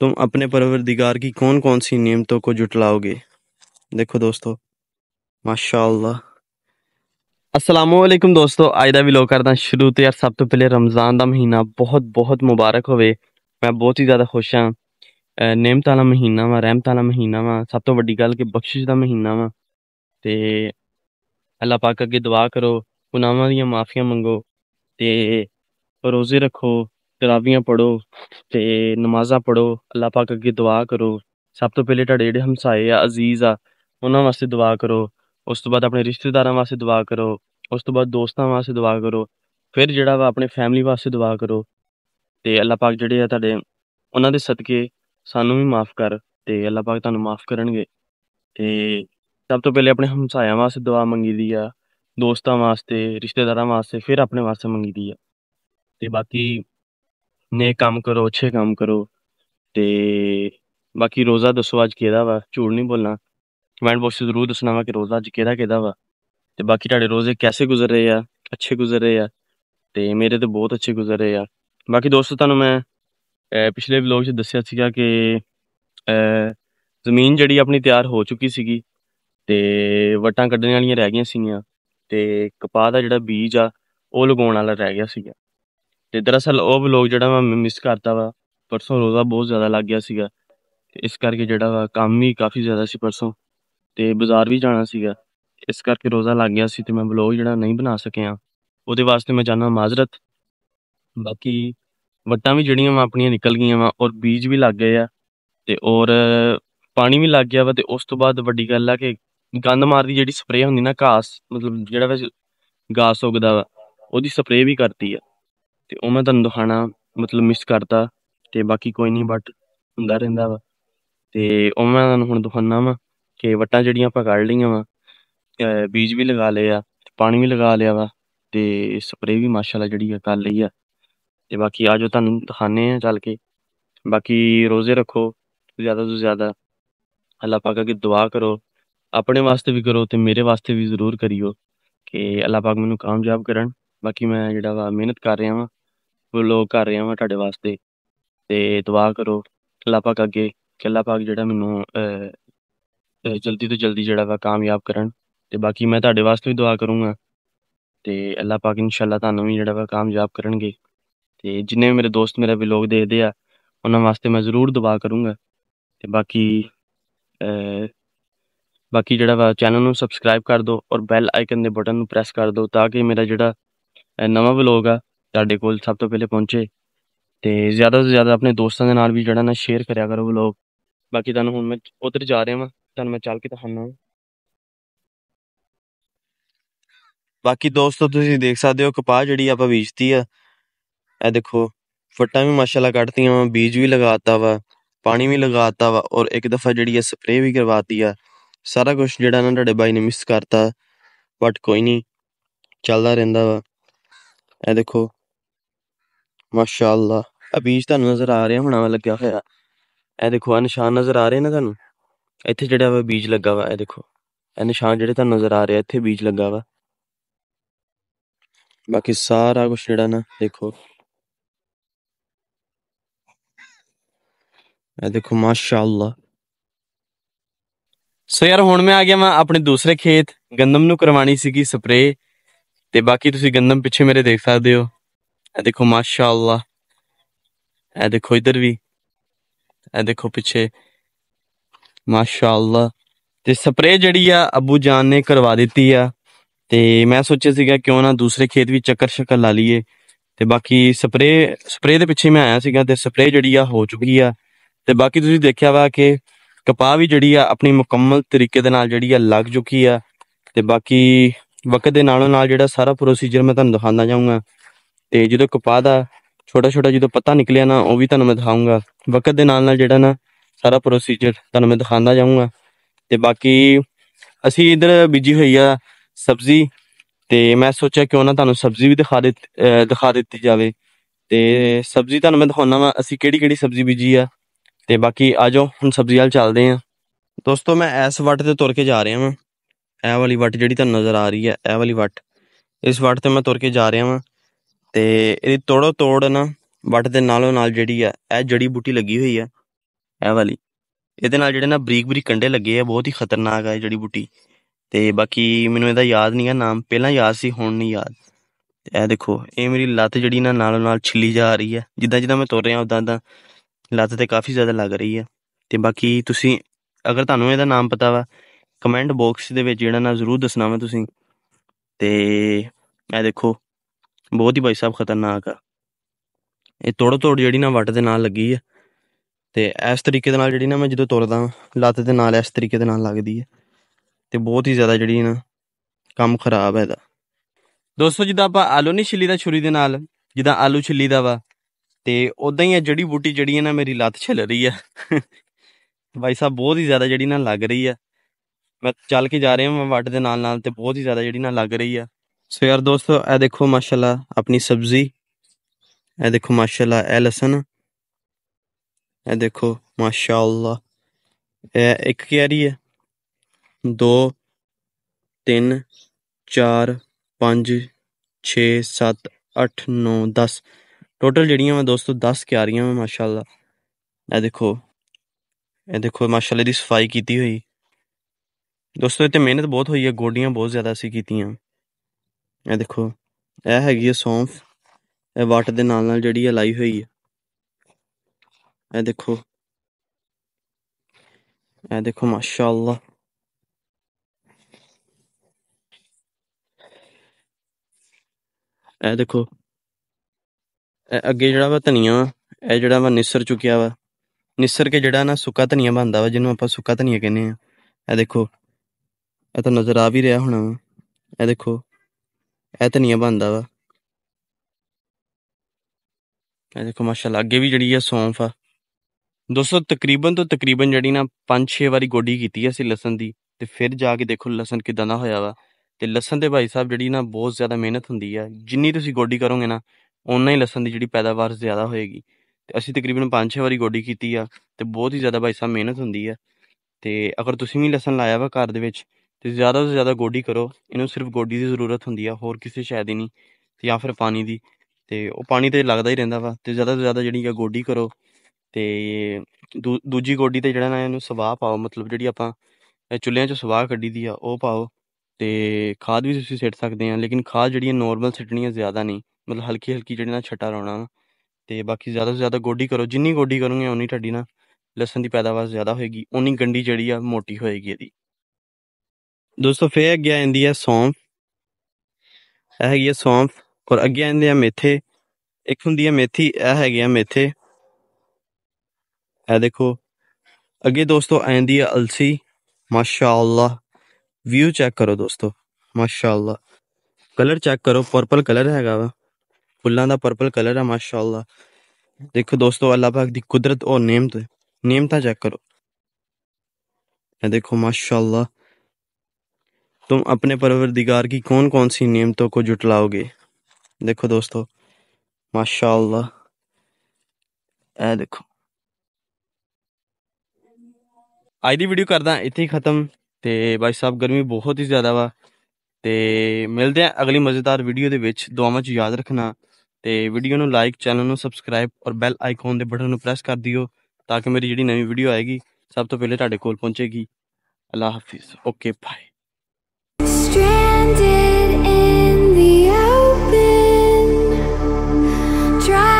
तुम अपने परवरदिगार की कौन कौन सी नियमतों को जुटलाओगे देखो दोस्तों माशाल्लाह असलम दोस्तों ਅੱਜ ਦਾ ਵਲੌਗ ਕਰਦਾ ਸ਼ੁਰੂ ਤੇ ਯਾਰ ਸਭ ਤੋਂ ਪਹਿਲੇ ਰਮਜ਼ਾਨ ਦਾ ਮਹੀਨਾ ਬਹੁਤ ਬਹੁਤ ਮੁਬਾਰਕ ਹੋਵੇ ਮੈਂ ਬਹੁਤ ਹੀ ਜ਼ਿਆਦਾ ਖੁਸ਼ ਹਾਂ ਨੇਮਤਾਂ ਦਾ ਮਹੀਨਾ ਵਾ ਰਹਿਮਤਾਂ ਦਾ ਮਹੀਨਾ ਵਾ ਸਭ ਤੋਂ ਵੱਡੀ ਗੱਲ ਕਿ ਬਖਸ਼ਿਸ਼ ਦਾ ਮਹੀਨਾ ਵਾ ਤੇ ਅੱਲਾ ਪਾਕ ਅੱਗੇ ਦੁਆ ਕਰੋ ਗੁਨਾਹਾਂ ਦੀਆਂ ਮਾਫੀਆਂ ਮੰਗੋ ਤੇ ਰੋਜ਼ੇ ਰੱਖੋ ਤਰਾਵੀਆਂ ਪੜੋ ਤੇ ਨਮਾਜ਼ਾਂ ਪੜੋ ਅੱਲਾਹ ਪਾਕ ਅੱਗੇ ਦੁਆ ਕਰੋ ਸਭ ਤੋਂ ਪਹਿਲੇ ਤੁਹਾਡੇ ਜਿਹੜੇ ਹਮਸਾਏ ਆ ਅਜ਼ੀਜ਼ ਆ ਉਹਨਾਂ ਵਾਸਤੇ ਦੁਆ ਕਰੋ ਉਸ ਤੋਂ ਬਾਅਦ ਆਪਣੇ ਰਿਸ਼ਤੇਦਾਰਾਂ ਵਾਸਤੇ ਦੁਆ ਕਰੋ ਉਸ ਤੋਂ ਬਾਅਦ ਦੋਸਤਾਂ ਵਾਸਤੇ ਦੁਆ ਕਰੋ ਫਿਰ ਜਿਹੜਾ ਵਾ ਆਪਣੇ ਫੈਮਿਲੀ ਵਾਸਤੇ ਦੁਆ ਕਰੋ ਤੇ ਅੱਲਾਹ ਪਾਕ ਜਿਹੜੇ ਆ ਤੁਹਾਡੇ ਉਹਨਾਂ ਦੇ ਸਦਕੇ ਸਾਨੂੰ ਵੀ ਮਾਫ ਕਰ ਤੇ ਅੱਲਾਹ ਪਾਕ ਤੁਹਾਨੂੰ ਮਾਫ ਕਰਨਗੇ ਤੇ ਸਭ ਤੋਂ ਪਹਿਲੇ ਆਪਣੇ ਹਮਸਾਇਆਂ ਵਾਸਤੇ ਦੁਆ ਮੰਗੀ ਦੀ ਆ ਦੋਸਤਾਂ ਵਾਸਤੇ ਰਿਸ਼ਤੇਦਾਰਾਂ ਵਾਸਤੇ ਫਿਰ ਆਪਣੇ ਵਾਸਤੇ ਮੰਗੀ ਦੀ ਆ ਤੇ ਬਾਕੀ ਨੇ ਕੰਮ ਕਰੋ ਅੱਛੇ ਕੰਮ ਕਰੋ ਤੇ ਬਾਕੀ ਰੋਜ਼ਾ ਦੱਸੋ ਅੱਜ ਕਿਹਦਾ ਵਾ ਝੂਠ ਨਹੀਂ ਬੋਲਣਾ ਕਮੈਂਟ ਬਾਕਸ ਜ਼ਰੂਰ ਦੱਸਣਾ ਵਾ ਕਿ ਰੋਜ਼ਾ ਅੱਜ ਕਿਹਦਾ ਕਿਹਦਾ ਵਾ ਤੇ ਬਾਕੀ ਤੁਹਾਡੇ ਰੋਜ਼ੇ ਕਿਵੇਂ ਗੁਜ਼ਰ ਰਹੇ ਆ ਅੱਛੇ ਗੁਜ਼ਰ ਰਹੇ ਆ ਤੇ ਮੇਰੇ ਤੇ ਬਹੁਤ ਅੱਛੇ ਗੁਜ਼ਰ ਰਹੇ ਆ ਬਾਕੀ ਦੋਸਤੋ ਤੁਹਾਨੂੰ ਮੈਂ ਪਿਛਲੇ ਵਲੌਗ 'ਚ ਦੱਸਿਆ ਸੀਗਾ ਕਿ ਜ਼ਮੀਨ ਜਿਹੜੀ ਆਪਣੀ ਤਿਆਰ ਹੋ ਚੁੱਕੀ ਸੀਗੀ ਤੇ ਵਟਾਂ ਕੱਢਣ ਵਾਲੀਆਂ ਰਹਿ ਗਈਆਂ ਸੀਗੀਆਂ ਤੇ ਕਪਾਹ ਦਾ ਜਿਹੜਾ ਬੀਜ ਆ ਉਹ ਲਗਾਉਣ ਵਾਲਾ ਰਹਿ ਗਿਆ ਸੀਗਾ ਤੇ ਦਰਅਸਲ ਉਹ ਵਲੋਗ ਜਿਹੜਾ ਮੈਂ ਮਿਸ ਕਰਤਾ ਵਾ ਪਰਸੋਂ ਰੋਜ਼ਾ ਬਹੁਤ ਜ਼ਿਆਦਾ ਲੱਗ ਗਿਆ ਸੀਗਾ ਇਸ ਕਰਕੇ ਜਿਹੜਾ ਵਾ ਕੰਮ ਵੀ ਕਾਫੀ ਜ਼ਿਆਦਾ ਸੀ ਪਰਸੋਂ ਤੇ ਬਾਜ਼ਾਰ ਵੀ ਜਾਣਾ ਸੀਗਾ ਇਸ ਕਰਕੇ ਰੋਜ਼ਾ ਲੱਗ ਗਿਆ ਸੀ ਤੇ ਮੈਂ ਵਲੋਗ ਜਿਹੜਾ ਨਹੀਂ ਬਣਾ ਸਕਿਆ ਉਹਦੇ ਵਾਸਤੇ ਮੈਂ ਜਾਣਾ ਮਾਜ਼ਰਤ ਬਾਕੀ ਵੱਟਾਂ ਵੀ ਜਿਹੜੀਆਂ ਮੈਂ ਆਪਣੀਆਂ ਨਿਕਲ ਗਈਆਂ ਵਾ ਔਰ ਬੀਜ ਵੀ ਲੱਗ ਗਏ ਆ ਤੇ ਔਰ ਪਾਣੀ ਵੀ ਲੱਗ ਗਿਆ ਵਾ ਤੇ ਉਸ ਤੋਂ ਬਾਅਦ ਵੱਡੀ ਗੱਲ ਆ ਕਿ ਗੰਦ ਮਾਰਦੀ ਜਿਹੜੀ ਸਪਰੇਅ ਹੁੰਦੀ ਨਾ ਘਾਸ ਮਤਲਬ ਜਿਹੜਾ ਵਾ ਘਾਸ ਉਗਦਾ ਵਾ ਉਹਦੀ ਸਪਰੇਅ ਵੀ ਕਰਤੀ ਆ ਤੇ ਉਹ ਮੈਂ ਤੁਹਾਨੂੰ ਦਿਖਾਣਾ ਮਤਲਬ ਮਿਸ ਕਰਤਾ ਤੇ ਬਾਕੀ ਕੋਈ ਨਹੀਂ ਬਟ ਹੁੰਦਾ ਰਹਿੰਦਾ ਵਾ ਤੇ ਉਹ ਮੈਂ ਤੁਹਾਨੂੰ ਹੁਣ ਦਿਖਾਣਾ ਵਾ ਕਿ ਵਟਾਂ ਜਿਹੜੀਆਂ ਆਪਾਂ ਕੱਢ ਲਈਆਂ ਵਾ ਬੀਜ ਵੀ ਲਗਾ ਲਏ ਆ ਪਾਣੀ ਵੀ ਲਗਾ ਲਿਆ ਵਾ ਤੇ ਸਪਰੇ ਵੀ ਮਾਸ਼ਾਅੱਲਾ ਜਿਹੜੀ ਆ ਕਰ ਲਈ ਆ ਤੇ ਬਾਕੀ ਆਜੋ ਤੁਹਾਨੂੰ ਦਿਖਾਣੇ ਆ ਚੱਲ ਕੇ ਬਾਕੀ ਰੋਜ਼ੇ ਰੱਖੋ ਜ਼ਿਆਦਾ ਤੋਂ ਜ਼ਿਆਦਾ ਅੱਲਾਹ ਪਾਕ ਕੀ ਦੁਆ ਕਰੋ ਆਪਣੇ ਵਾਸਤੇ ਵੀ ਕਰੋ ਤੇ ਮੇਰੇ ਵਾਸਤੇ ਵੀ ਜ਼ਰੂਰ ਕਰਿਓ ਕਿ ਅੱਲਾਹ ਪਾਕ ਮੈਨੂੰ ਕਾਮਯਾਬ ਕਰਨ ਬਾਕੀ ਮੈਂ ਜਿਹੜਾ ਵਾ ਮਿਹਨਤ ਕਰ ਰਿਹਾ ਹਾਂ ਵਲੋਗ ਕਰ ਰਿਹਾ ਹਾਂ ਤੁਹਾਡੇ ਵਾਸਤੇ ਤੇ ਦੁਆ ਕਰੋ ਅੱਲਾਹ ਪਾਕ ਅੱਗੇ ਅੱਲਾਹ ਪਾਕ ਜਿਹੜਾ ਮੈਨੂੰ ਜਲਦੀ ਤੋਂ ਜਲਦੀ ਜਿਹੜਾ ਵਾ ਕਾਮਯਾਬ ਕਰਨ ਤੇ ਬਾਕੀ ਮੈਂ ਤੁਹਾਡੇ ਵਾਸਤੇ ਵੀ ਦੁਆ ਕਰੂੰਗਾ ਤੇ ਅੱਲਾਹ ਪਾਕ ਇਨਸ਼ਾਅੱਲਾ ਤੁਹਾਨੂੰ ਵੀ ਜਿਹੜਾ ਵਾ ਕਾਮਯਾਬ ਕਰਨਗੇ ਤੇ ਜਿੰਨੇ ਵੀ ਮੇਰੇ ਦੋਸਤ ਮੇਰਾ ਵਲੋਗ ਦੇਖਦੇ ਆ ਉਹਨਾਂ ਵਾਸਤੇ ਮੈਂ ਜ਼ਰੂਰ ਦੁਆ ਕਰੂੰਗਾ ਤੇ ਬਾਕੀ ਬਾਕੀ ਜਿਹੜਾ ਵਾ ਚੈਨਲ ਨੂੰ ਸਬਸਕ੍ਰਾਈਬ ਕਰ ਦਿਓ ਔਰ ਬੈਲ ਆਈਕਨ ਦੇ ਬਟਨ ਨੂੰ ਪ੍ਰੈਸ ਕਰ ਦਿਓ ਤਾਂ ਕਿ ਮੇਰਾ ਜਿਹੜਾ ਨਵਾਂ ਵਲੋਗ ਆ ਤੁਹਾਡੇ ਕੋਲ ਸਭ ਤੋਂ ਪਹਿਲੇ ਪਹੁੰਚੇ ਤੇ ਜ਼ਿਆਦਾ ਤੋਂ ਜ਼ਿਆਦਾ ਆਪਣੇ ਦੋਸਤਾਂ ਦੇ ਨਾਲ ਵੀ ਜਿਹੜਾ ਨਾ ਸ਼ੇਅਰ ਕਰਿਆ ਕਰੋ ਵਲੌਗ ਬਾਕੀ ਤੁਹਾਨੂੰ ਹੁਣ ਮੈਂ ਉਧਰ ਜਾ ਰਿਹਾ ਵਾਂ ਤੁਹਾਨੂੰ ਮੈਂ ਚੱਲ ਕੇ ਦਿਖਾਉਣਾ ਬਾਕੀ ਦੋਸਤੋ ਤੁਸੀਂ ਦੇਖ ਸਕਦੇ ਹੋ ਕਪਾਹ ਜਿਹੜੀ ਆਪਾਂ ਬੀਜਤੀ ਆ ਇਹ ਦੇਖੋ ਫੱਟਾਂ ਵੀ ਮਾਸ਼ਾਅੱਲਾ ਕੱਟਤੀਆਂ ਵਾ ਬੀਜ ਵੀ ਲਗਾਤਾ ਵਾ ਪਾਣੀ ਵੀ ਲਗਾਤਾ ਵਾ ਔਰ ਇੱਕ ਦਫਾ ਜਿਹੜੀ ਐ ਸਪਰੇ ਵੀ ਕਰਵਾਤੀ ਆ ਸਾਰਾ ਕੁਝ ਜਿਹੜਾ ਨਾ ਤੁਹਾਡੇ ਬਾਈ ਨੇ ਮਿਸ ਕਰਤਾ ਬਟ ਕੋਈ ਨਹੀਂ ਚੱਲਦਾ ਰਹਿੰਦਾ ਵਾ ਇਹ ਦੇਖੋ ਮਾਸ਼ਾਅੱਲਾ ਆ ਬੀਜ ਤੁਹਾਨੂੰ ਨਜ਼ਰ ਆ ਰਿਹਾ ਹੋਣਾ ਲੱਗਿਆ ਹੋਇਆ ਇਹ ਦੇਖੋ ਆ ਨਿਸ਼ਾਨ ਨਜ਼ਰ ਆ ਰਹੇ ਨੇ ਤੁਹਾਨੂੰ ਇੱਥੇ ਜਿਹੜਾ ਵਾ ਬੀਜ ਲੱਗਾ ਵਾ ਇਹ ਦੇਖੋ ਇਹ ਨਿਸ਼ਾਨ ਜਿਹੜੇ ਤੁਹਾਨੂੰ ਨਜ਼ਰ ਆ ਰਿਹਾ ਇੱਥੇ ਬੀਜ ਲੱਗਾ ਵਾ ਬਾਕੀ ਸਾਰਾ ਕੁਝ ਜਿਹੜਾ ਨਾ ਦੇਖੋ ਇਹ ਦੇਖੋ ਮਾਸ਼ਾਅੱਲਾ ਸੋ ਯਾਰ ਹੁਣ ਮੈਂ ਆ ਗਿਆ ਮੈਂ ਆਪਣੇ ਦੂਸਰੇ ਖੇਤ ਗੰਦਮ ਨੂੰ ਕਰਵਾਣੀ ਸੀਗੀ ਸਪਰੇ ਤੇ ਬਾਕੀ ਤੁਸੀਂ ਗੰਦਮ ਪਿੱਛੇ ਮੇਰੇ ਦੇਖ ਸਕਦੇ ਹੋ ਇਹ ਦੇਖੋ ਮਾਸ਼ਾਅੱਲਾ ਇਹ ਦੇਖੋ ਇਧਰ ਵੀ ਇਹ ਦੇਖੋ ਪਿੱਛੇ ਮਾਸ਼ਾਅੱਲਾ ਤੇ ਸਪਰੇ ਜਿਹੜੀ ਆ ਅਬੂ ਜਾਨ ਨੇ ਕਰਵਾ ਦਿੱਤੀ ਆ ਤੇ ਮੈਂ ਸੋਚਿਆ ਸੀਗਾ ਕਿਉਂ ਨਾ ਦੂਸਰੇ ਖੇਤ ਵੀ ਚੱਕਰ ਸ਼ਕਲ ਲਾ ਲਈਏ ਤੇ ਬਾਕੀ ਸਪਰੇ ਸਪਰੇ ਦੇ ਪਿੱਛੇ ਮੈਂ ਆਇਆ ਸੀਗਾ ਤੇ ਸਪਰੇ ਜਿਹੜੀ ਆ ਹੋ ਚੁੱਕੀ ਆ ਤੇ ਬਾਕੀ ਤੁਸੀਂ ਦੇਖਿਆ ਵਾ ਕਿ ਕਪਾਹ ਵੀ ਜਿਹੜੀ ਆ ਆਪਣੀ ਮੁਕੰਮਲ ਤਰੀਕੇ ਦੇ ਨਾਲ ਜਿਹੜੀ ਆ ਲੱਗ ਚੁੱਕੀ ਆ ਤੇ ਬਾਕੀ ਵਕਤ ਦੇ ਨਾਲੋਂ ਨਾਲ ਜਿਹੜਾ ਸਾਰਾ ਪ੍ਰੋਸੀਜਰ ਮੈਂ ਤੁਹਾਨੂੰ ਦਿਖਾਉਂਦਾ ਜਾਊਂਗਾ ਤੇ ਜਦੋਂ ਕਪਾਹ ਦਾ ਛੋਟਾ ਛੋਟਾ ਜਦੋਂ ਪੱਤਾ ਨਿਕਲਿਆ ਨਾ ਉਹ ਵੀ ਤੁਹਾਨੂੰ ਮੈਂ ਦਿਖਾਉਂਗਾ ਵਕਤ ਦੇ ਨਾਲ ਨਾਲ ਜਿਹੜਾ ਨਾ ਸਾਰਾ ਪ੍ਰੋਸੀਜਰ ਤੁਹਾਨੂੰ ਮੈਂ ਦਿਖਾਉਂਦਾ ਜਾਊਂਗਾ ਤੇ ਬਾਕੀ ਅਸੀਂ ਇਧਰ ਬੀਜੀ ਹੋਈ ਆ ਸਬਜ਼ੀ ਤੇ ਮੈਂ ਸੋਚਿਆ ਕਿਉਂ ਨਾ ਤੁਹਾਨੂੰ ਸਬਜ਼ੀ ਵੀ ਦਿਖਾ ਦੇ ਦਿਖਾ ਦਿੱਤੀ ਜਾਵੇ ਤੇ ਸਬਜ਼ੀ ਤੁਹਾਨੂੰ ਮੈਂ ਦਿਖਾਉਣਾ ਵਾ ਅਸੀਂ ਕਿਹੜੀ ਕਿਹੜੀ ਸਬਜ਼ੀ ਬੀਜੀ ਆ ਤੇ ਬਾਕੀ ਆਜੋ ਹੁਣ ਸਬਜ਼ੀ ਵਾਲ ਚੱਲਦੇ ਆ ਦੋਸਤੋ ਮੈਂ ਇਸ ਵੱਟ ਤੇ ਤੁਰ ਕੇ ਜਾ ਰਿਹਾ ਵਾਂ ਇਹ ਵਾਲੀ ਵੱਟ ਜਿਹੜੀ ਤੁਹਾਨੂੰ ਨਜ਼ਰ ਆ ਰਹੀ ਹੈ ਇਹ ਵਾਲੀ ਵੱਟ ਇਸ ਵੱਟ ਤੇ ਮੈਂ ਤੁਰ ਕੇ ਜਾ ਰਿਹਾ ਵਾਂ ਤੇ ਇਹਦੀ ਤੋੜੋ ਤੋੜ ਨਾ ਵੱਟ ਦੇ ਨਾਲੋਂ ਨਾਲ ਜਿਹੜੀ ਆ ਇਹ ਜੜੀ ਬੂਟੀ ਲੱਗੀ ਹੋਈ ਆ ਇਹ ਵਾਲੀ ਇਹਦੇ ਨਾਲ ਜਿਹੜੇ ਨਾ ਬਰੀਕ ਬਰੀਕ ਕੰਡੇ ਲੱਗੇ ਆ ਬਹੁਤ ਹੀ ਖਤਰਨਾਕ ਆ ਜੜੀ ਬੂਟੀ ਤੇ ਬਾਕੀ ਮੈਨੂੰ ਇਹਦਾ ਯਾਦ ਨਹੀਂ ਆ ਨਾਮ ਪਹਿਲਾਂ ਯਾਦ ਸੀ ਹੁਣ ਨਹੀਂ ਯਾਦ ਇਹ ਦੇਖੋ ਇਹ ਮੇਰੀ ਲੱਤ ਜਿਹੜੀ ਨਾ ਨਾਲੋਂ ਨਾਲ ਛਿੱਲੀ ਜਾ ਰਹੀ ਆ ਜਿੱਦਾਂ ਜਿੱਦਾਂ ਮੈਂ ਤੁਰ ਰਿਹਾ ਉਦਾਂ ਦਾ ਲੱਤ ਤੇ ਕਾਫੀ ਜ਼ਿਆਦਾ ਲੱਗ ਰਹੀ ਆ ਤੇ ਬਾਕੀ ਤੁਸੀਂ ਅਗਰ ਤੁਹਾਨੂੰ ਇਹਦਾ ਨਾਮ ਪਤਾ ਵਾ ਕਮੈਂਟ ਬਾਕਸ ਦੇ ਵਿੱਚ ਜਿਹੜਾ ਨਾ ਜ਼ਰੂਰ ਦੱਸਣਾ ਮੈਂ ਤੁਸੀਂ ਤੇ ਇਹ ਦੇਖੋ ਬਹੁਤ ਹੀ ਭਾਈ ਸਾਹਿਬ ਖਤਰਨਾਕ ਆ ਇਹ ਤੋੜ ਤੋੜ ਜਿਹੜੀ ਨਾ ਵੱਟ ਦੇ ਨਾਲ ਲੱਗੀ ਆ ਤੇ ਇਸ ਤਰੀਕੇ ਦੇ ਨਾਲ ਜਿਹੜੀ ਨਾ ਮੈਂ ਜਦੋਂ ਤੁਰਦਾ ਲੱਤ ਦੇ ਨਾਲ ਇਸ ਤਰੀਕੇ ਦੇ ਨਾਲ ਲੱਗਦੀ ਹੈ ਤੇ ਬਹੁਤ ਹੀ ਜ਼ਿਆਦਾ ਜਿਹੜੀ ਨਾ ਕੰਮ ਖਰਾਬ ਹੈ ਦਾ ਦੋਸਤੋ ਜਿੱਦਾਂ ਆਪਾਂ ਆਲੂ ਨਹੀਂ ਛਿੱਲੀ ਦਾ ਛੁਰੀ ਦੇ ਨਾਲ ਜਿੱਦਾਂ ਆਲੂ ਛਿੱਲੀ ਦਾ ਵਾ ਤੇ ਉਦਾਂ ਹੀ ਆ ਜੜੀ ਬੂਟੀ ਜਿਹੜੀ ਹੈ ਨਾ ਮੇਰੀ ਲੱਤ ਛਿੱਲ ਰਹੀ ਆ ਭਾਈ ਸਾਹਿਬ ਬਹੁਤ ਹੀ ਜ਼ਿਆਦਾ ਜਿਹੜੀ ਨਾ ਲੱਗ ਰਹੀ ਆ ਮੈਂ ਚੱਲ ਕੇ ਜਾ ਰਿਹਾ ਮੈਂ ਵੱਟ ਦੇ ਨਾਲ ਨਾਲ ਤੇ ਬਹੁਤ ਹੀ ਜ਼ਿਆਦਾ ਜਿਹੜੀ ਨਾ ਲੱਗ ਰਹੀ ਆ सो यार दोस्तों ए देखो माशाल्लाह अपनी सब्जी ए देखो माशाल्लाह ए लहसन ए देखो माशाल्लाह ए एक क्यारी है दो तीन चार पंज छे सत्त अठ नौ दस टोटल जड़िया मैं दोस्तों दस क्यारियां मैं माशाल्लाह ए देखो ए देखो माशाल्लाह दी सफाई की हुई दोस्तों इतने मेहनत बहुत हुई है गोडिया बहुत ज्यादा असं की ਇਹ ਦੇਖੋ ਇਹ ਹੈਗੀ ਹੈ ਸੌਂਫ ਇਹ ਵਾਟ ਦੇ ਨਾਲ ਨਾਲ ਜਿਹੜੀ ਹੈ ਲਾਈ ਹੋਈ ਹੈ ਇਹ ਦੇਖੋ ਇਹ ਦੇਖੋ ਮਾਸ਼ਾਅੱਲਾ ਇਹ ਦੇਖੋ ਇਹ ਅੱਗੇ ਜਿਹੜਾ ਵਾ ਧਨੀਆ ਇਹ ਜਿਹੜਾ ਵਾ ਨਿਸਰ ਚੁੱਕਿਆ ਵਾ ਨਿਸਰ ਕੇ ਜਿਹੜਾ ਨਾ ਸੁੱਕਾ ਧਨੀਆ ਬਣਦਾ ਵਾ ਜਿਹਨੂੰ ਆਪਾਂ ਸੁੱਕਾ ਧਨੀਆ ਕਹਿੰਦੇ ਆ ਇਹ ਦੇਖੋ ਇਹ ਤਾਂ ਨਜ਼ਰ ਆ ਵੀ ਰਿਹਾ ਹੋਣਾ ਇਹ ਦੇਖੋ ਇਹ ਤਾਂ ਨਹੀਂ ਬੰਦਾ ਵਾ ਇਹ ਦੇਖੋ ਮਾਸ਼ਾਅੱਲਾ ਅੱਗੇ ਵੀ ਜਿਹੜੀ ਹੈ ਸੌਂਫ ਆ ਦੋਸਤੋ ਤਕਰੀਬਨ ਤੋਂ ਤਕਰੀਬਨ ਜਿਹੜੀ ਨਾ 5-6 ਵਾਰੀ ਗੋਡੀ ਕੀਤੀ ਅਸੀਂ ਲਸਣ ਦੀ ਤੇ ਫਿਰ ਜਾ ਕੇ ਦੇਖੋ ਲਸਣ ਕਿਦਾਂ ਦਾ ਹੋਇਆ ਵਾ ਤੇ ਲਸਣ ਦੇ ਭਾਈ ਸਾਹਿਬ ਜਿਹੜੀ ਨਾ ਬਹੁਤ ਜ਼ਿਆਦਾ ਮਿਹਨਤ ਹੁੰਦੀ ਆ ਜਿੰਨੀ ਤੁਸੀਂ ਗੋਡੀ ਕਰੋਗੇ ਨਾ ਉਨਾ ਹੀ ਲਸਣ ਦੀ ਜਿਹੜੀ ਪੈਦਾਵਾਰ ਜ਼ਿਆਦਾ ਹੋਏਗੀ ਤੇ ਅਸੀਂ ਤਕਰੀਬਨ 5-6 ਵਾਰੀ ਗੋਡੀ ਕੀਤੀ ਆ ਤੇ ਬਹੁਤ ਹੀ ਜ਼ਿਆਦਾ ਭਾਈ ਸਾਹਿਬ ਮਿਹਨਤ ਹੁੰਦੀ ਆ ਤੇ ਅਗਰ ਤੁਸੀਂ ਵੀ ਲਸਣ ਲਾਇਆ ਵਾ ਘਰ ਦੇ ਵਿੱਚ ਤੇ ਜ਼ਿਆਦਾ ਤੋਂ ਜ਼ਿਆਦਾ ਗੋਡੀ ਕਰੋ ਇਹਨੂੰ ਸਿਰਫ ਗੋਡੀ ਦੀ ਜ਼ਰੂਰਤ ਹੁੰਦੀ ਆ ਹੋਰ ਕਿਸੇ ਸ਼ਾਇਦ ਹੀ ਨਹੀਂ ਤੇ ਜਾਂ ਫਿਰ ਪਾਣੀ ਦੀ ਤੇ ਉਹ ਪਾਣੀ ਤੇ ਲੱਗਦਾ ਹੀ ਰਹਿੰਦਾ ਵਾ ਤੇ ਜ਼ਿਆਦਾ ਤੋਂ ਜ਼ਿਆਦਾ ਜਿਹੜੀ ਆ ਗੋਡੀ ਕਰੋ ਤੇ ਦੂਜੀ ਗੋਡੀ ਤੇ ਜਿਹੜਾ ਨਾ ਇਹਨੂੰ ਸਵਾਹ ਪਾਓ ਮਤਲਬ ਜਿਹੜੀ ਆਪਾਂ ਚੁੱਲ੍ਹਿਆਂ 'ਚ ਸਵਾਹ ਕੱਢੀ ਦੀ ਆ ਉਹ ਪਾਓ ਤੇ ਖਾਦ ਵੀ ਤੁਸੀਂ ਸਿੱਟ ਸਕਦੇ ਆ ਲੇਕਿਨ ਖਾਦ ਜਿਹੜੀ ਆ ਨਾਰਮਲ ਸਿੱਟਣੀ ਆ ਜ਼ਿਆਦਾ ਨਹੀਂ ਮਤਲਬ ਹਲਕੀ ਹਲਕੀ ਜਿਹੜੀ ਨਾ ਛੱਟਾ ਲਾਉਣਾ ਤੇ ਬਾਕੀ ਜ਼ਿਆਦਾ ਤੋਂ ਜ਼ਿਆਦਾ ਗੋਡੀ ਕਰੋ ਜਿੰਨੀ ਗੋਡੀ ਕਰੋਗੇ ਉਨੀ ਠੱਡੀ ਨਾ ਲਸਣ ਦੀ ਪੈਦਾਵਾਰ ਜ਼ਿਆਦਾ ਹੋਏਗੀ ਉਨੀ ਗੰਡੀ ਜਿਹੜੀ ਆ ਮੋਟੀ ਹੋਏਗੀ ਇਹਦੀ ਦੋਸਤੋ ਫੇ ਅੱਗੇ ਆਂਦੀ ਹੈ ਸੌਂਫ ਇਹ ਹੈਗੀ ਹੈ ਸੌਂਫ ਔਰ ਅੱਗੇ ਆਂਦੇ ਆ ਮੇਥੇ ਇੱਕ ਹੁੰਦੀ ਹੈ ਮੇਥੀ ਇਹ ਹੈਗੀ ਆ ਮੇਥੇ ਇਹ ਦੇਖੋ ਅੱਗੇ ਦੋਸਤੋ ਆਂਦੀ ਹੈ ਅਲਸੀ ਮਾਸ਼ਾਅੱਲਾ ਵਿਊ ਚੈੱਕ ਕਰੋ ਦੋਸਤੋ ਮਾਸ਼ਾਅੱਲਾ ਕਲਰ ਚੈੱਕ ਕਰੋ ਪਰਪਲ ਕਲਰ ਹੈਗਾ ਵਾ ਫੁੱਲਾਂ ਦਾ ਪਰਪਲ ਕਲਰ ਹੈ ਮਾਸ਼ਾਅੱਲਾ ਦੇਖੋ ਦੋਸਤੋ ਅੱਲਾਹ ਪਾਕ ਦੀ ਕੁਦਰਤ ਔਰ ਨੇਮਤ ਨੇਮਤਾਂ ਚੈੱਕ ਕਰੋ ਇਹ ਦੇਖੋ ਮਾਸ਼ਾਅੱਲਾ ਤੁਮ ਆਪਣੇ परवरदिगार ਕੀ कौन कौन ਸੀ नियमतों ਕੋ ਜੁਟਲਾਓਗੇ ਦੇਖੋ ਦੋਸਤੋ ਮਾਸ਼ਾਅੱਲਾ ਐ ਦੇਖੋ ਅੱਜ ਦੀ ਵੀਡੀਓ ਕਰਦਾ ਇੱਥੇ ਹੀ ਖਤਮ ਤੇ ਭਾਈ ਸਾਹਿਬ ਗਰਮੀ ਬਹੁਤ ਹੀ ਜ਼ਿਆਦਾ ਵਾ ਤੇ ਮਿਲਦੇ ਆ ਅਗਲੀ ਮਜ਼ੇਦਾਰ ਵੀਡੀਓ ਦੇ ਵਿੱਚ ਦੁਆਵਾਂ 'ਚ ਯਾਦ ਰੱਖਣਾ ਤੇ ਵੀਡੀਓ ਨੂੰ ਲਾਈਕ ਚੈਨਲ ਨੂੰ ਸਬਸਕ੍ਰਾਈਬ ਔਰ ਬੈਲ ਆਈਕਨ ਦੇ ਬਟਨ ਨੂੰ ਪ੍ਰੈਸ ਕਰ ਦਿਓ ਤਾਂ ਕਿ ਮੇਰੀ ਜਿਹੜੀ ਨਵੀਂ ਵੀਡੀਓ ਆਏਗੀ ਸਭ ਤੋਂ ਪਹਿਲੇ ਤੁਹਾਡੇ ਕੋਲ ਪਹੁੰਚੇਗੀ ਅੱਲਾ ਹਾਫਿਜ਼ okay bye stranded in the open. Try